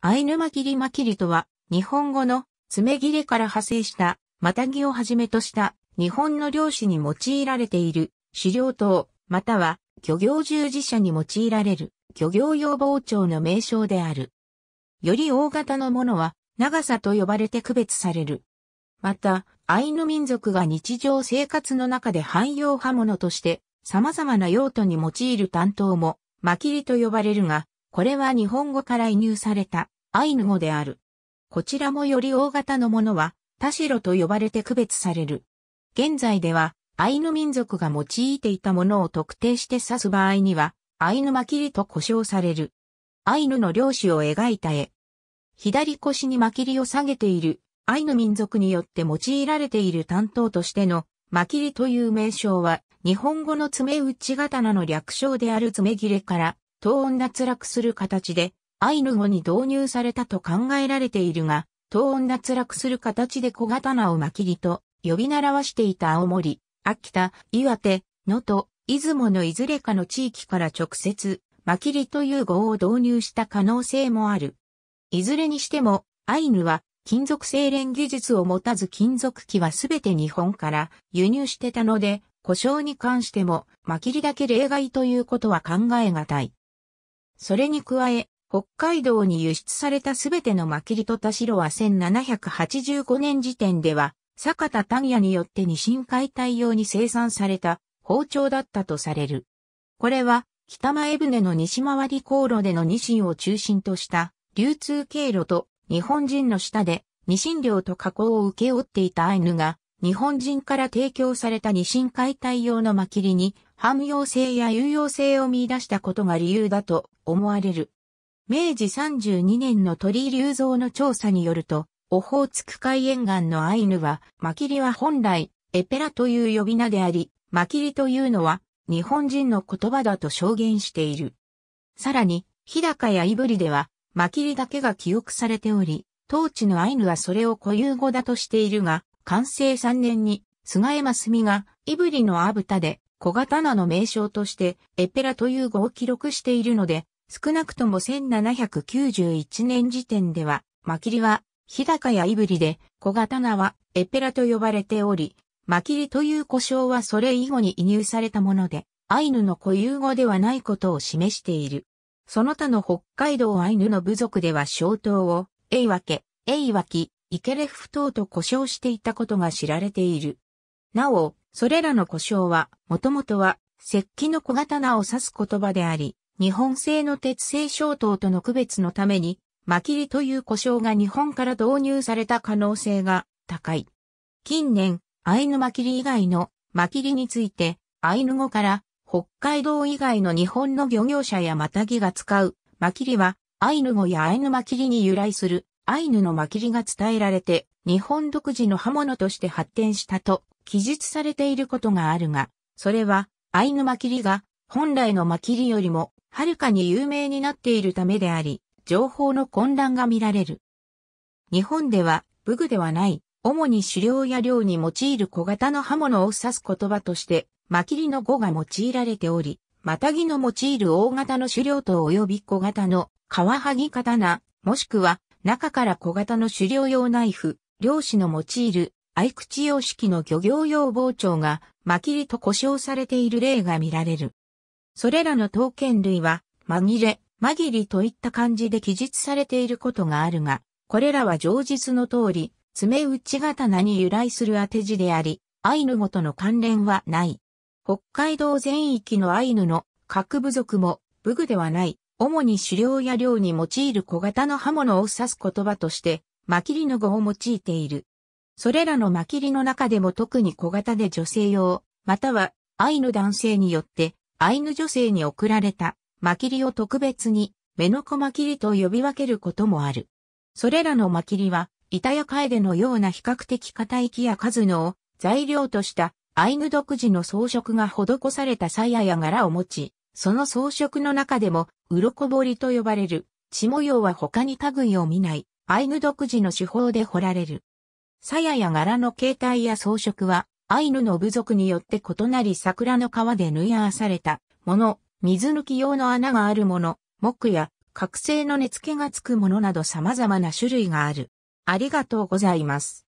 アイヌマキリマキリとは、日本語の爪切れから派生した、マタギをはじめとした日本の漁師に用いられている狩猟刀、または漁業従事者に用いられる漁業用包丁の名称である。より大型のものは長さと呼ばれて区別される。また、アイヌ民族が日常生活の中で汎用刃物として様々な用途に用いる担当も、マキリと呼ばれるが、これは日本語から移入されたアイヌ語である。こちらもより大型のものは、田代と呼ばれて区別される。現在では、アイヌ民族が用いていたものを特定して指す場合には、アイヌマキリと呼称される。アイヌの領主を描いた絵。左腰にマキリを下げている、アイヌ民族によって用いられている担当としての、マキリという名称は、日本語の爪打ち刀の略称である爪切れから東音脱落する形で、アイヌ語に導入されたと考えられているが、東音脱落する形で小刀を巻きりと呼び習わしていた青森、秋田、岩手、能登、出雲のいずれかの地域から直接、巻きりという語を導入した可能性もある。いずれにしても、アイヌは金属精錬技術を持たず金属機はすべて日本から輸入してたので、故障に関しても、巻きりだけ例外ということは考えがたい。それに加え、北海道に輸出されたすべてのマキリと田代は1785年時点では、坂田丹也によって二深解体用に生産された包丁だったとされる。これは、北前船の西回り航路でのニシンを中心とした流通経路と日本人の下でニシン漁と加工を請け負っていたアイヌが日本人から提供されたニシン解体用のマキリに汎用性や有用性を見出したことが理由だと思われる。明治32年の鳥居隆造の調査によると、オホーツク海沿岸のアイヌは、マキリは本来、エペラという呼び名であり、マキリというのは、日本人の言葉だと証言している。さらに、日高やイブリでは、マキリだけが記憶されており、当地のアイヌはそれを固有語だとしているが、完成3年に、菅江澄が、イブリのアブタで、小刀の名称として、エペラという語を記録しているので、少なくとも1791年時点では、マキリは、日高やイブリで、小刀は、エペラと呼ばれており、マキリという故障はそれ以後に移入されたもので、アイヌの固有語ではないことを示している。その他の北海道アイヌの部族では小刀を、エイワケ、エイワキ、イケレフ島と呼称していたことが知られている。なお、それらの故障は、もともとは、石器の小刀を指す言葉であり、日本製の鉄製小刀との区別のために、マキリという故障が日本から導入された可能性が高い。近年、アイヌマキリ以外のマキリについて、アイヌ語から北海道以外の日本の漁業者やマタギが使うマキリは、アイヌ語やアイヌマキリに由来するアイヌのマキリが伝えられて日本独自の刃物として発展したと記述されていることがあるが、それはアイヌマキリが本来のマキリよりもはるかに有名になっているためであり、情報の混乱が見られる。日本では武具ではない、主に狩猟や猟に用いる小型の刃物を指す言葉として、マキリの語が用いられており、マタギの用いる大型の狩猟刀及び小型のカワハギ刀、もしくは中から小型の狩猟用ナイフ、漁師の用いる愛口様式の漁業用包丁が、まきりと呼称されている例が見られる。それらの刀剣類は、紛れ、紛りといった漢字で記述されていることがあるが、これらは上述の通り、爪打ち刀に由来する当て字であり、アイヌ語との関連はない。北海道全域のアイヌの各部族も武具ではない、主に狩猟や漁に用いる小型の刃物を指す言葉としてマキリの語を用いている。それらのマキリの中でも特に小型で女性用、またはアイヌ男性によってアイヌ女性に贈られたマキリを特別にメノコマキリと呼び分けることもある。それらのマキリは、板やカエデのような比較的硬い木や数のを材料としたアイヌ独自の装飾が施された鞘や柄を持ち、その装飾の中でも、鱗彫りと呼ばれる、血模様は他に類を見ない、アイヌ独自の手法で彫られる。鞘や柄の形態や装飾は、アイヌの部族によって異なり桜の皮で縫い合わされたもの、水抜き用の穴があるもの、木や覚醒の根付けがつくものなど様々な種類がある。ありがとうございます。